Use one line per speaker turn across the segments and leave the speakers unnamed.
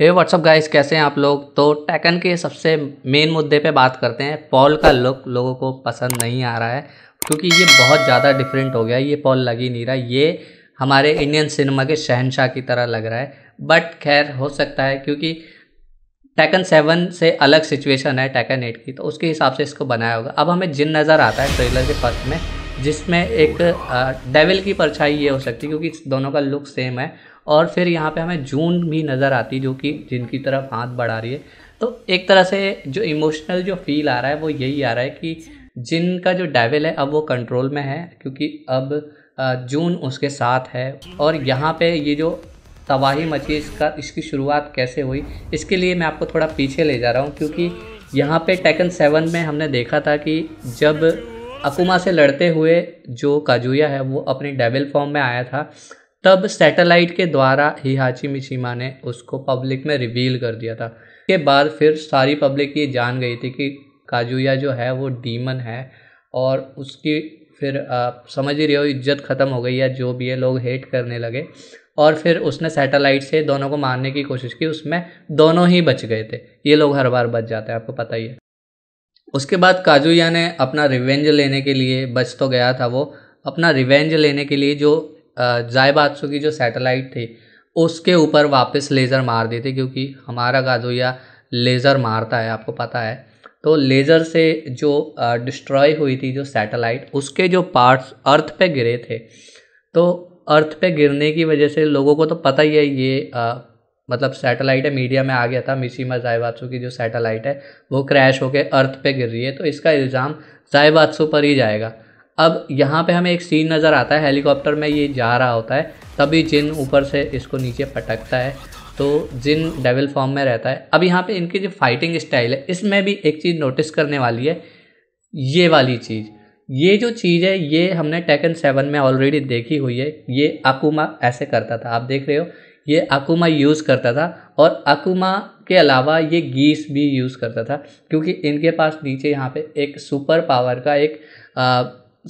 हे WhatsApp guys कैसे हैं आप लोग तो टैकन के सबसे मेन मुद्दे पे बात करते हैं पॉल का लुक लोगों को पसंद नहीं आ रहा है क्योंकि ये बहुत ज़्यादा डिफरेंट हो गया ये पॉल लग ही नहीं रहा ये हमारे इंडियन सिनेमा के शहनशाह की तरह लग रहा है बट खैर हो सकता है क्योंकि टैकन सेवन से अलग सिचुएशन है टैकन एट की तो उसके हिसाब से इसको बनाया होगा अब हमें जिन नज़र आता है ट्रेलर के फर्स्ट में जिसमें एक डेविल की परछाई ये हो सकती है क्योंकि दोनों का लुक सेम है और फिर यहाँ पे हमें जून भी नज़र आती जो कि जिनकी तरफ हाथ बढ़ा रही है तो एक तरह से जो इमोशनल जो फील आ रहा है वो यही आ रहा है कि जिनका जो डेविल है अब वो कंट्रोल में है क्योंकि अब जून उसके साथ है और यहाँ पे ये जो तबाही मची इसका इसकी शुरुआत कैसे हुई इसके लिए मैं आपको थोड़ा पीछे ले जा रहा हूँ क्योंकि यहाँ पे टेकन सेवन में हमने देखा था कि जब अकुमा से लड़ते हुए जो काजुया है वो अपनी डेविल फॉर्म में आया था तब सैटेलाइट के द्वारा हिहाची मिशीमा ने उसको पब्लिक में रिवील कर दिया था के बाद फिर सारी पब्लिक ये जान गई थी कि काजुया जो है वो डीमन है और उसकी फिर आप समझ ही रहे हो इज्जत ख़त्म हो गई या जो भी है लोग हेट करने लगे और फिर उसने सैटेलाइट से दोनों को मारने की कोशिश की उसमें दोनों ही बच गए थे ये लोग हर बार बच जाते हैं आपको पता ही है उसके बाद काजुया ने अपना रिवेंज लेने के लिए बच तो गया था वो अपना रिवेंज लेने के लिए जो जायबादशु की जो सैटेलाइट थी उसके ऊपर वापस लेज़र मार दी थी क्योंकि हमारा काजुया लेज़र मारता है आपको पता है तो लेज़र से जो डिस्ट्रॉय हुई थी जो सैटेलाइट उसके जो पार्ट्स अर्थ पे गिरे थे तो अर्थ पे गिरने की वजह से लोगों को तो पता ही है ये मतलब सैटेलाइट है मीडिया में आ गया था मिशीमा जायवात्सु की जो सैटेलाइट है वो क्रैश होकर अर्थ पे गिर रही है तो इसका इल्ज़ाम जायवात्सु पर ही जाएगा अब यहाँ पे हमें एक सीन नज़र आता है हेलीकॉप्टर में ये जा रहा होता है तभी जिन ऊपर से इसको नीचे पटकता है तो जिन डेविल फॉर्म में रहता है अब यहाँ पे इनकी जो फाइटिंग स्टाइल है इसमें भी एक चीज़ नोटिस करने वाली है ये वाली चीज़ ये जो चीज़ है ये हमने टेकन सेवन में ऑलरेडी देखी हुई है ये अकूमा ऐसे करता था आप देख रहे हो ये अकुमा यूज़ करता था और अकुमा के अलावा ये गीस भी यूज़ करता था क्योंकि इनके पास नीचे यहाँ पे एक सुपर पावर का एक आ,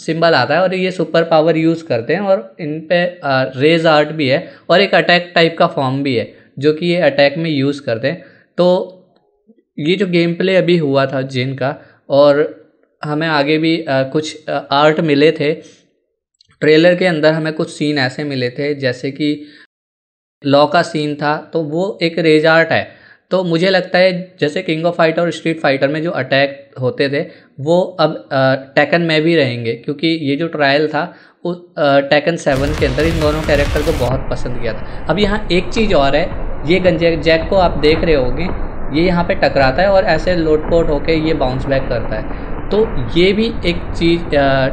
सिंबल आता है और ये सुपर पावर यूज़ करते हैं और इन पर रेज आर्ट भी है और एक अटैक टाइप का फॉर्म भी है जो कि ये अटैक में यूज़ करते हैं तो ये जो गेम प्ले अभी हुआ था जिन का और हमें आगे भी आ, कुछ आर्ट मिले थे ट्रेलर के अंदर हमें कुछ सीन ऐसे मिले थे जैसे कि लॉ का सीन था तो वो एक रेजार्ट है तो मुझे लगता है जैसे किंग ऑफ फाइटर और स्ट्रीट फाइटर में जो अटैक होते थे वो अब टैकन में भी रहेंगे क्योंकि ये जो ट्रायल था उस टैकन सेवन के अंदर इन दोनों कैरेक्टर को बहुत पसंद किया था अब यहाँ एक चीज़ और है ये गंजे जैक को आप देख रहे होगे ये यहाँ पे टकराता है और ऐसे लोटपोट होके ये बाउंस बैक करता है तो ये भी एक चीज़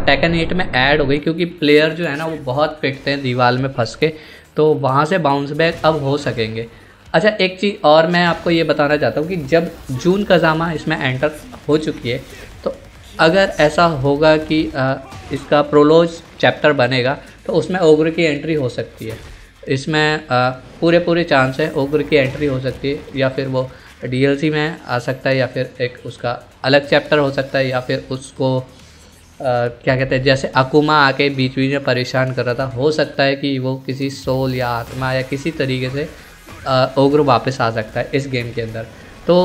टैकन एट में ऐड हो गई क्योंकि प्लेयर जो है ना वो बहुत फिट थे दीवार में फंस के तो वहाँ से बाउंस बैक अब हो सकेंगे अच्छा एक चीज़ और मैं आपको ये बताना चाहता हूँ कि जब जून कज़ामा इसमें एंटर हो चुकी है तो अगर ऐसा होगा कि आ, इसका प्रोलोज चैप्टर बनेगा तो उसमें ओग्र की एंट्री हो सकती है इसमें आ, पूरे पूरे चांस है ओग्र की एंट्री हो सकती है या फिर वो डीएलसी में आ सकता है या फिर एक उसका अलग चैप्टर हो सकता है या फिर उसको क्या कहते हैं जैसे अकुमा आके बीच बीच में परेशान कर रहा था हो सकता है कि वो किसी सोल या आत्मा या किसी तरीके से ओग्र वापस आ सकता है इस गेम के अंदर तो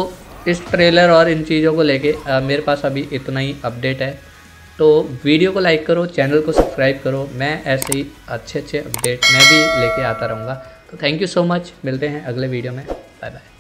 इस ट्रेलर और इन चीज़ों को लेके मेरे पास अभी इतना ही अपडेट है तो वीडियो को लाइक करो चैनल को सब्सक्राइब करो मैं ऐसे ही अच्छे अच्छे अपडेट मैं भी लेके आता रहूँगा तो थैंक यू सो मच मिलते हैं अगले वीडियो में बाय बाय